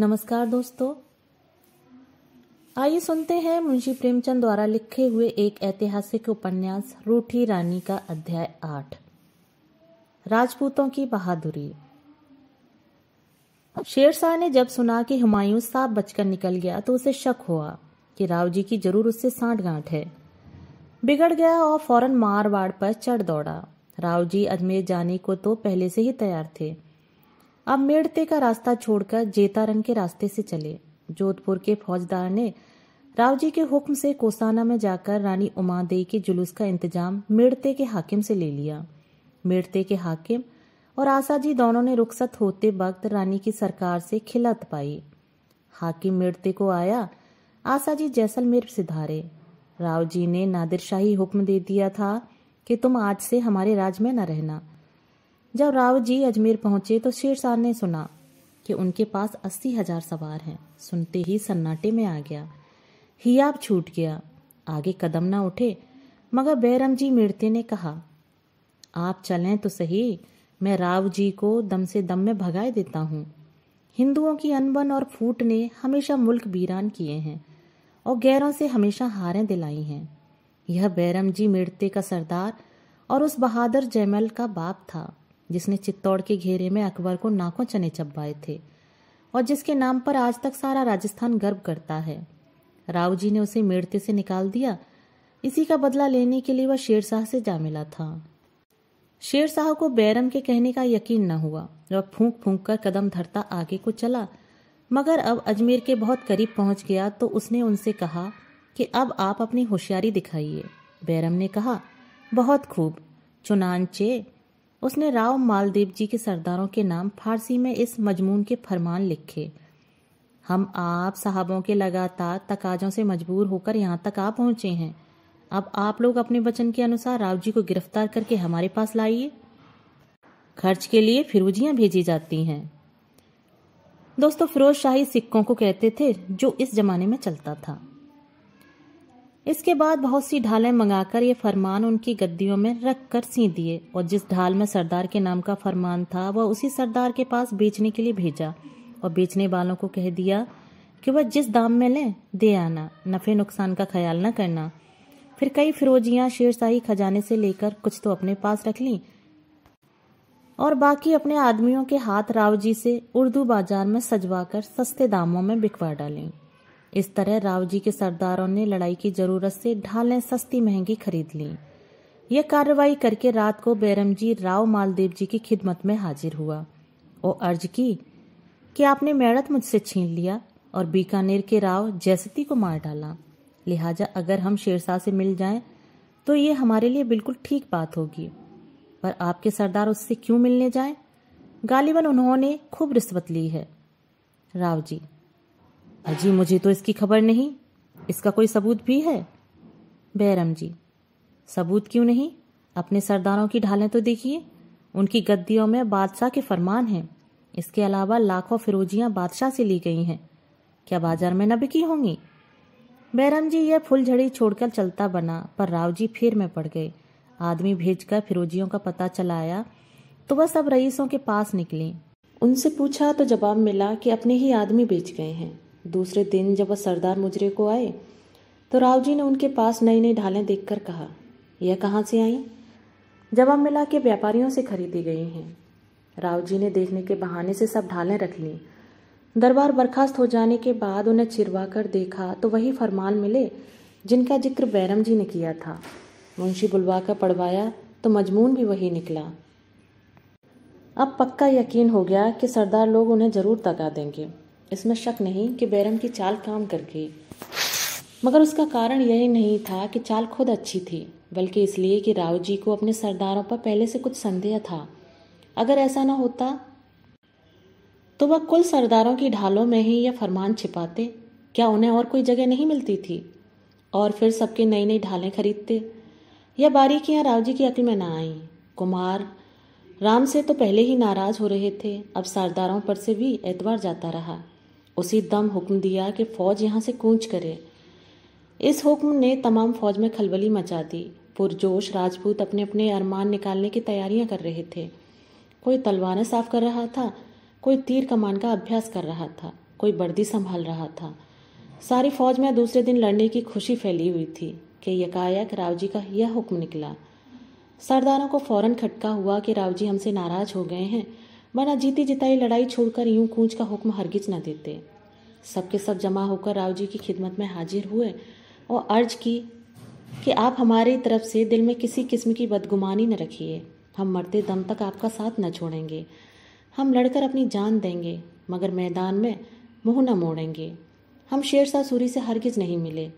नमस्कार दोस्तों आइए सुनते हैं मुंशी प्रेमचंद द्वारा लिखे हुए एक ऐतिहासिक उपन्यास रूठी रानी का अध्याय आठ राजपूतों की बहादुरी शेरशाह ने जब सुना कि हुमायूं साफ बचकर निकल गया तो उसे शक हुआ कि राव जी की जरूर उससे साठ गांठ है बिगड़ गया और फौरन मारवाड़ पर चढ़ दौड़ा राव जी अजमेर जाने को तो पहले से ही तैयार थे अब मेड़ते का रास्ता छोड़कर जेतारन के रास्ते से चले जोधपुर के फौजदार ने रावजी के हुक्म से कोसाना में जाकर रानी उमादेई के जुलूस का इंतजाम मेड़ते के हाकिम से ले लिया मेड़ते के हाकिम और आशा जी दोनों ने रुखसत होते वक्त रानी की सरकार से खिलत पाई हाकिम मेड़ते को आया आशा जी जैसलमेर सिधारे राव जी ने नादिरशाही हुक्म दे दिया था कि तुम आज से हमारे राज में न रहना जब राव जी अजमेर पहुंचे तो शेरशाह ने सुना कि उनके पास अस्सी हजार सवार हैं सुनते ही सन्नाटे में आ गया आप छूट गया आगे कदम ना उठे मगर बैरम जी मिर्ते ने कहा आप चलें तो सही मैं राव जी को दम से दम में भगाए देता हूँ हिंदुओं की अनबन और फूट ने हमेशा मुल्क वीरान किए हैं और गैरों से हमेशा हारें दिलाई हैं यह बैरम जी मिर्ते का सरदार और उस बहादुर जयमल का बाप था जिसने चित्तौड़ के घेरे में अकबर को नाकों चने चबाए थे और जिसके नाम पर आज तक सारा राजस्थान गर्व करता है राव जी ने उसे मेड़ते से निकाल दिया इसी का बदला लेने के लिए वह शेरशाह से जा मिला था शेरशाह को बैरम के कहने का यकीन न हुआ वह फूंक फूंक कर कदम धरता आगे को चला मगर अब अजमेर के बहुत करीब पहुंच गया तो उसने उनसे कहा कि अब आप अपनी होशियारी दिखाइए बैरम ने कहा बहुत खूब चुनानचे उसने राव मालदेव जी के सरदारों के नाम फारसी में इस मजमून के फरमान लिखे हम आप साहबों के लगातार तकाजों से मजबूर होकर यहाँ तक आ पहुंचे हैं अब आप लोग अपने वचन के अनुसार राव जी को गिरफ्तार करके हमारे पास लाइए खर्च के लिए फिरोजियां भेजी जाती हैं दोस्तों फिरोज शाही सिक्कों को कहते थे जो इस जमाने में चलता था इसके बाद बहुत सी ढालें मंगाकर ये फरमान उनकी गद्दियों में रख कर सी दिए और जिस ढाल में सरदार के नाम का फरमान था वह उसी सरदार के पास बेचने के लिए भेजा और बेचने वालों को कह दिया कि वह जिस दाम में लें दे आना नफ़े नुकसान का ख्याल न करना फिर कई फिरोजियां शेरशाही खजाने से लेकर कुछ तो अपने पास रख ली और बाकी अपने आदमियों के हाथ राव जी से उर्दू बाजार में सजवा कर सस्ते दामों में बिकवा डालें इस तरह राव जी के सरदारों ने लड़ाई की जरूरत से ढालें सस्ती महंगी खरीद ली यह कार्रवाई करके रात को बैरम जी राव मालदेव जी की खिदमत में हाजिर हुआ और अर्ज की कि आपने मेड़त मुझसे छीन लिया और बीकानेर के राव जैसती को मार डाला लिहाजा अगर हम शेरशाह से मिल जाएं तो ये हमारे लिए बिल्कुल ठीक बात होगी पर आपके सरदार उससे क्यों मिलने जाएं? गालिबन उन्होंने खूब रिश्वत ली है राव जी अजी मुझे तो इसकी खबर नहीं इसका कोई सबूत भी है बैरम जी सबूत क्यों नहीं अपने सरदारों की ढालें तो देखिए उनकी गद्दियों में बादशाह के फरमान हैं इसके अलावा लाखों फिरोजियां बादशाह से ली गई हैं क्या बाजार में न बिकी होंगी बैरम जी यह फुलझड़ी छोड़कर चलता बना पर राव जी फिर में पड़ गए आदमी भेजकर फिरोजियों का पता चलाया तो वह सब रईसों के पास निकली उनसे पूछा तो जवाब मिला कि अपने ही आदमी बेच गए हैं दूसरे दिन जब वह सरदार मुजरे को आए तो राव जी ने उनके पास नई नई ढालें देखकर कहा यह कहाँ से आई जवाब मिला के व्यापारियों से खरीदी गई हैं राव जी ने देखने के बहाने से सब ढालें रख ली दरबार बर्खास्त हो जाने के बाद उन्हें चिरवा कर देखा तो वही फरमान मिले जिनका जिक्र बैरम जी ने किया था मुंशी बुलवा कर पढ़वाया तो मजमून भी वही निकला अब पक्का यकीन हो गया कि सरदार लोग उन्हें ज़रूर तगा देंगे इसमें शक नहीं कि बैरम की चाल काम कर गई मगर उसका कारण यही नहीं था कि चाल खुद अच्छी थी बल्कि इसलिए कि राव जी को अपने सरदारों पर पहले से कुछ संदेह था अगर ऐसा ना होता तो वह कुल सरदारों की ढालों में ही यह फरमान छिपाते क्या उन्हें और कोई जगह नहीं मिलती थी और फिर सबके नई नई ढालें खरीदते यह बारीकियाँ राव जी की अकल में ना आईं कुमार राम से तो पहले ही नाराज हो रहे थे अब सरदारों पर से भी एतवार जाता रहा उसी दम हुक्म दिया कि फौज यहाँ से कूच करे इस हुक्म ने तमाम फौज में खलबली मचा दी पुरजोश राजपूत अपने अपने अरमान निकालने की तैयारियां कर रहे थे कोई तलवारें साफ कर रहा था कोई तीर कमान का अभ्यास कर रहा था कोई बर्दी संभाल रहा था सारी फौज में दूसरे दिन लड़ने की खुशी फैली हुई थी कि यकायक राव जी का यह हुक्म निकला सरदारों को फौरन खटका हुआ कि राव जी हमसे नाराज हो गए हैं वरना जीती जिताई लड़ाई छोड़कर यूं कूच का हुक्म हरगिज न देते सबके सब जमा होकर राव जी की खिदमत में हाजिर हुए और अर्ज की कि आप हमारी तरफ से दिल में किसी किस्म की बदगुमानी न रखिए हम मरते दम तक आपका साथ न छोड़ेंगे हम लड़कर अपनी जान देंगे मगर मैदान में मुंह न मोड़ेंगे हम शेर शाह सूरी से हरगिज नहीं मिले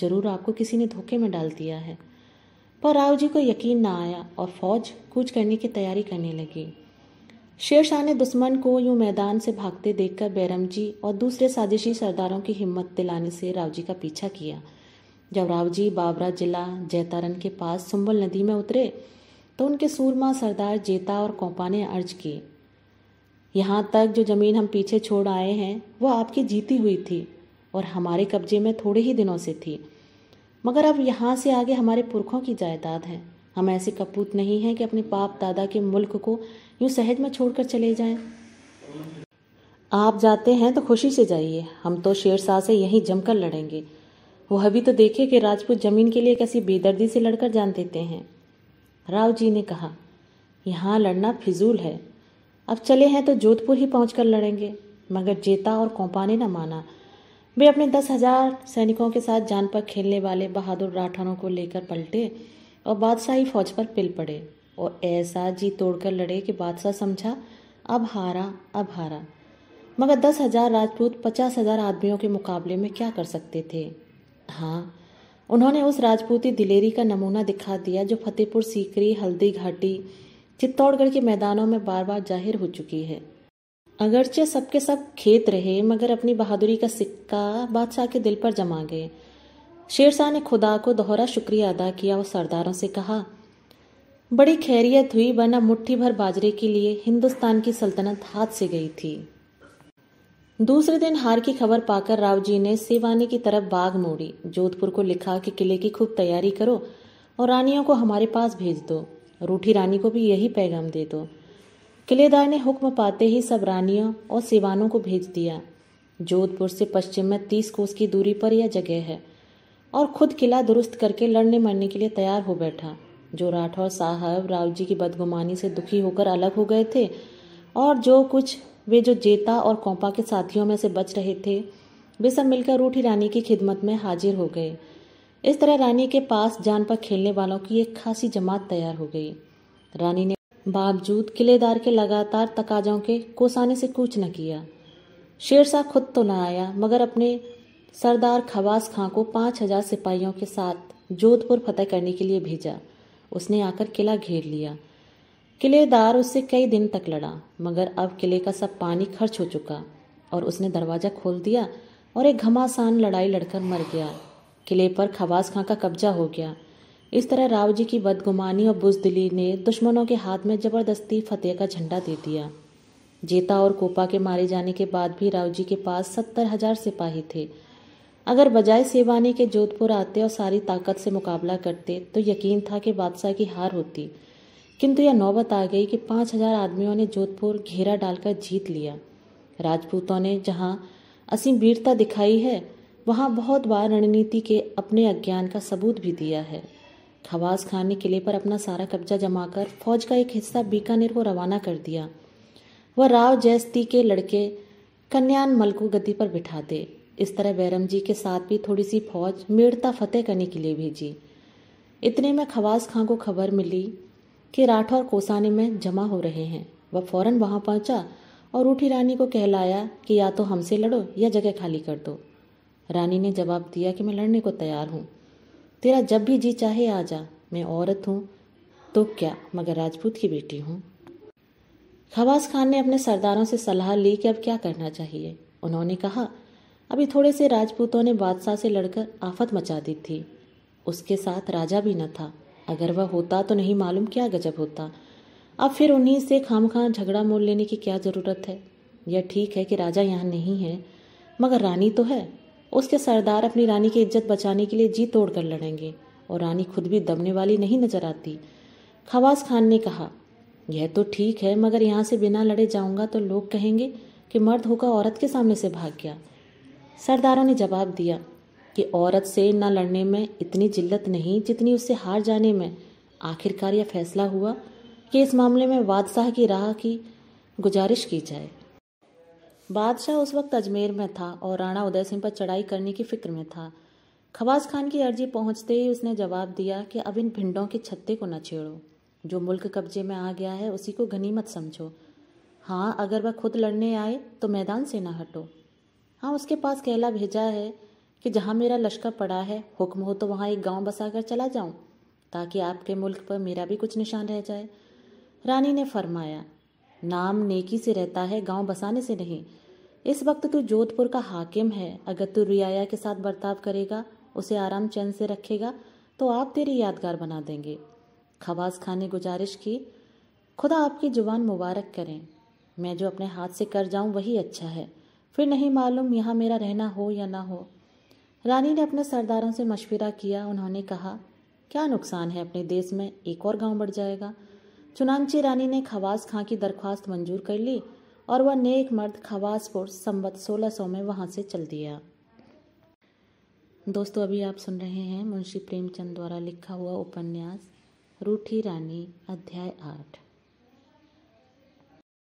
जरूर आपको किसी ने धोखे में डाल दिया है पर राव जी को यकीन ना आया और फौज कूच करने की तैयारी करने लगी शेर शाह ने दुश्मन को यूं मैदान से भागते देखकर जी और दूसरे साजिशी सरदारों की हिम्मत दिलाने से राव जी का पीछा किया जब राव जी बाबरा जिला जैतारन के पास सुम्बल नदी में उतरे तो उनके सूरमा सरदार जेता और कौपा ने अर्ज की यहाँ तक जो ज़मीन हम पीछे छोड़ आए हैं वह आपकी जीती हुई थी और हमारे कब्जे में थोड़े ही दिनों से थी मगर अब यहाँ से आगे हमारे पुरखों की जायदाद है हम ऐसे कपूत नहीं हैं कि अपने पाप दादा के मुल्क को यूं सहज में छोड़कर चले जाएं। आप जाते हैं तो खुशी से जाइए हम तो शेर शाह से यहीं जमकर लड़ेंगे वह अभी तो देखे कि राजपूत जमीन के लिए कैसी बेदर्दी से लड़कर जान देते हैं राव जी ने कहा यहाँ लड़ना फिजूल है अब चले हैं तो जोधपुर ही पहुँच कर लड़ेंगे मगर जेता और कौपा ने न माना वे अपने दस हजार सैनिकों के साथ जान पर खेलने वाले बहादुर राठौरों को लेकर पलटे और बादशाही फौज पर पिल पड़े और ऐसा जी तोड़कर लड़े कि बादशाह समझा अब हारा अब हारा मगर दस हजार राजपूत पचास हजार आदमियों के मुकाबले में क्या कर सकते थे हाँ उन्होंने उस राजपूती दिलेरी का नमूना दिखा दिया जो फतेहपुर सीकरी हल्दी घाटी चित्तौड़गढ़ के मैदानों में बार बार जाहिर हो चुकी है अगरचे सबके सब खेत रहे मगर अपनी बहादुरी का सिक्का बादशाह के दिल पर जमा गए शेरशाह ने खुदा को दोहरा शुक्रिया अदा किया और सरदारों से कहा बड़ी खैरियत हुई वरना मुट्ठी भर बाजरे के लिए हिंदुस्तान की सल्तनत हाथ से गई थी दूसरे दिन हार की खबर पाकर राव जी ने सेवानी की तरफ बाग मोड़ी जोधपुर को लिखा कि किले की खूब तैयारी करो और रानियों को हमारे पास भेज दो रूठी रानी को भी यही पैगाम दे दो किलेदार ने हुक्म पाते ही सब रानियों और सेवानों को भेज दिया जोधपुर से पश्चिम में तीस कोस की दूरी पर यह जगह है और खुद किला दुरुस्त करके लड़ने मरने के लिए तैयार हो बैठा जो राठौर साहब राव जी की बदगुमानी से दुखी होकर अलग हो गए थे और जो कुछ वे जो जेता और कौपा के साथियों में से बच रहे थे वे सब मिलकर रूठी रानी की खिदमत में हाजिर हो गए इस तरह रानी के पास जान पर खेलने वालों की एक खासी जमात तैयार हो गई रानी ने बावजूद किलेदार के लगातार तकाजों के कोसाने से कूच न किया शेरशाह खुद तो न आया मगर अपने सरदार खवास खां को पांच हजार सिपाहियों के साथ जोधपुर फतेह करने के लिए भेजा उसने आकर किला घेर लिया किलेदार उससे कई दिन तक लड़ा मगर अब किले का सब पानी खर्च हो चुका और उसने दरवाज़ा खोल दिया और एक घमासान लड़ाई लड़कर मर गया किले पर खवास खां का कब्जा हो गया इस तरह राव जी की बदगुमानी और बुजदिली ने दुश्मनों के हाथ में जबरदस्ती फतेह का झंडा दे दिया जेता और कोपा के मारे जाने के बाद भी राव जी के पास सत्तर हजार सिपाही थे अगर बजाय सेवानी के जोधपुर आते और सारी ताकत से मुकाबला करते तो यकीन था कि बादशाह की हार होती किंतु यह नौबत आ गई कि पाँच हजार आदमियों ने जोधपुर घेरा डालकर जीत लिया राजपूतों ने जहाँ असीम वीरता दिखाई है वहाँ बहुत बार रणनीति के अपने अज्ञान का सबूत भी दिया है खवास खान ने किले पर अपना सारा कब्जा जमाकर फौज का एक हिस्सा बीकानेर को रवाना कर दिया वह राव जयस्ती के लड़के कन्यान मल को गद्दी पर बिठा दे इस तरह बैरम जी के साथ भी थोड़ी सी फौज मेड़ता फतेह करने के लिए भेजी इतने में खवास खां को खबर मिली कि राठौर कोसाने में जमा हो रहे हैं वह फौरन वहां पहुंचा और रूठी रानी को कहलाया कि या तो हमसे लड़ो या जगह खाली कर दो रानी ने जवाब दिया कि मैं लड़ने को तैयार हूँ तेरा जब भी जी चाहे आ जा मैं औरत हूँ तो क्या मगर राजपूत की बेटी हूँ खवास खान ने अपने सरदारों से सलाह ली कि अब क्या करना चाहिए उन्होंने कहा अभी थोड़े से राजपूतों ने बादशाह से लड़कर आफत मचा दी थी उसके साथ राजा भी न था अगर वह होता तो नहीं मालूम क्या गजब होता अब फिर उन्हीं से खाम खां झगड़ा मोल लेने की क्या ज़रूरत है यह ठीक है कि राजा यहाँ नहीं है मगर रानी तो है उसके सरदार अपनी रानी की इज्जत बचाने के लिए जी तोड़ कर लड़ेंगे और रानी खुद भी दबने वाली नहीं नजर आती खवास खान ने कहा यह तो ठीक है मगर यहाँ से बिना लड़े जाऊँगा तो लोग कहेंगे कि मर्द होकर औरत के सामने से भाग गया सरदारों ने जवाब दिया कि औरत से न लड़ने में इतनी जिल्लत नहीं जितनी उससे हार जाने में आखिरकार यह फैसला हुआ कि इस मामले में बादशाह की राह की गुजारिश की जाए बादशाह उस वक्त अजमेर में था और राणा उदय सिंह पर चढ़ाई करने की फिक्र में था खवास खान की अर्जी पहुंचते ही उसने जवाब दिया कि अब इन भिंडों के छत्ते को न छेड़ो जो मुल्क कब्जे में आ गया है उसी को गनीमत समझो हाँ अगर वह खुद लड़ने आए तो मैदान से ना हटो हाँ उसके पास कहला भेजा है कि जहाँ मेरा लश्कर पड़ा है हुक्म हो तो वहाँ एक गांव बसा कर चला जाऊँ ताकि आपके मुल्क पर मेरा भी कुछ निशान रह जाए रानी ने फरमाया नाम नेकी से रहता है गांव बसाने से नहीं इस वक्त तू जोधपुर का हाकिम है अगर तू रियाया के साथ बर्ताव करेगा उसे आराम चैन से रखेगा तो आप तेरी यादगार बना देंगे खवास खान ने गुजारिश की खुदा आपकी जुबान मुबारक करें मैं जो अपने हाथ से कर जाऊं वही अच्छा है फिर नहीं मालूम यहाँ मेरा रहना हो या ना हो रानी ने अपने सरदारों से मशविरा किया उन्होंने कहा क्या नुकसान है अपने देश में एक और गांव बढ़ जाएगा चुनानची रानी ने खवास खां की दरख्वास्त मंजूर कर ली और वह नेक मर्द खवासपुर संबत सौ में वहां से चल दिया दोस्तों अभी आप सुन रहे हैं मुंशी प्रेमचंद द्वारा लिखा हुआ उपन्यास रूठी रानी अध्याय आठ